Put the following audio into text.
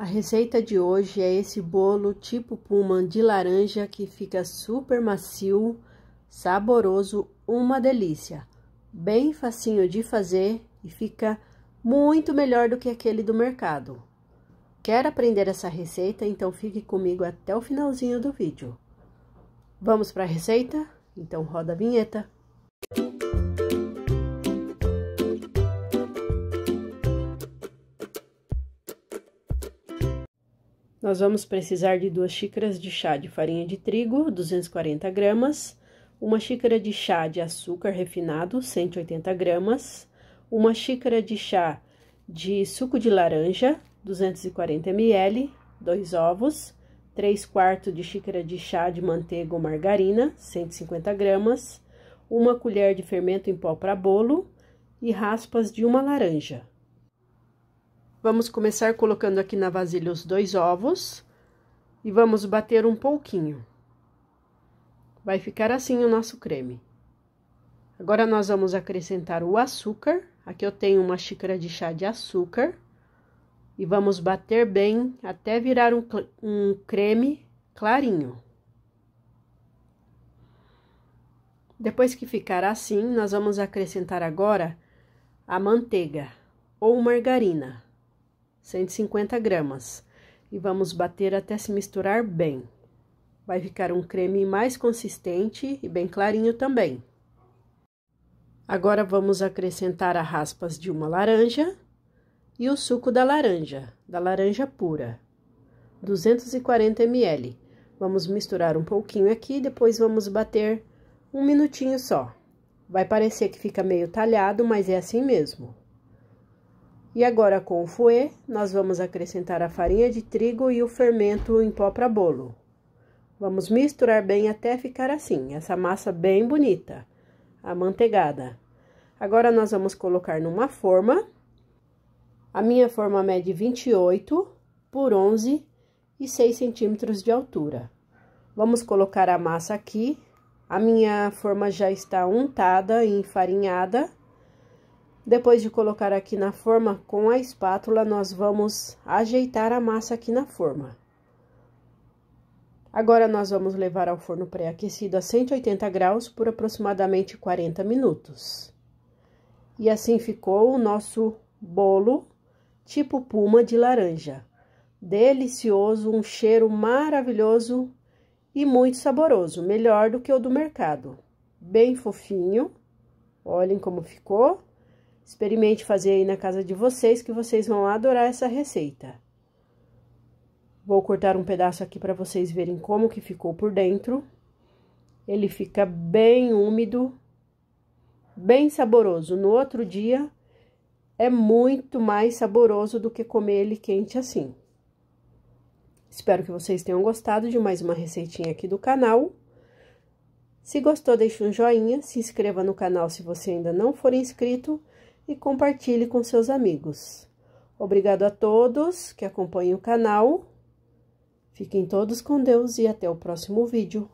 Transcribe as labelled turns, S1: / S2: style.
S1: A receita de hoje é esse bolo tipo Pullman de laranja que fica super macio, saboroso, uma delícia. Bem facinho de fazer e fica muito melhor do que aquele do mercado. Quer aprender essa receita? Então fique comigo até o finalzinho do vídeo. Vamos para a receita? Então roda a vinheta. Nós vamos precisar de duas xícaras de chá de farinha de trigo, 240 gramas, uma xícara de chá de açúcar refinado, 180 gramas, uma xícara de chá de suco de laranja, 240 ml, dois ovos, 3 quartos de xícara de chá de manteiga ou margarina, 150 gramas, uma colher de fermento em pó para bolo e raspas de uma laranja. Vamos começar colocando aqui na vasilha os dois ovos e vamos bater um pouquinho. Vai ficar assim o nosso creme. Agora, nós vamos acrescentar o açúcar. Aqui eu tenho uma xícara de chá de açúcar. E vamos bater bem até virar um, um creme clarinho. Depois que ficar assim, nós vamos acrescentar agora a manteiga ou margarina. 150 gramas, e vamos bater até se misturar bem. Vai ficar um creme mais consistente e bem clarinho também. Agora vamos acrescentar as raspas de uma laranja e o suco da laranja, da laranja pura, 240 ml. Vamos misturar um pouquinho aqui e depois vamos bater um minutinho só. Vai parecer que fica meio talhado, mas é assim mesmo. E agora com o fouet, nós vamos acrescentar a farinha de trigo e o fermento em pó para bolo. Vamos misturar bem até ficar assim, essa massa bem bonita, amanteigada. Agora nós vamos colocar numa forma. A minha forma mede é 28 por 11 e 6 centímetros de altura. Vamos colocar a massa aqui. A minha forma já está untada e enfarinhada depois de colocar aqui na forma com a espátula, nós vamos ajeitar a massa aqui na forma. Agora, nós vamos levar ao forno pré-aquecido a 180 graus por aproximadamente 40 minutos. E assim ficou o nosso bolo tipo puma de laranja. Delicioso, um cheiro maravilhoso e muito saboroso, melhor do que o do mercado. Bem fofinho, olhem como ficou. Experimente fazer aí na casa de vocês, que vocês vão adorar essa receita. Vou cortar um pedaço aqui para vocês verem como que ficou por dentro. Ele fica bem úmido, bem saboroso. No outro dia, é muito mais saboroso do que comer ele quente assim. Espero que vocês tenham gostado de mais uma receitinha aqui do canal. Se gostou, deixe um joinha, se inscreva no canal se você ainda não for inscrito e compartilhe com seus amigos. Obrigado a todos que acompanham o canal. Fiquem todos com Deus e até o próximo vídeo.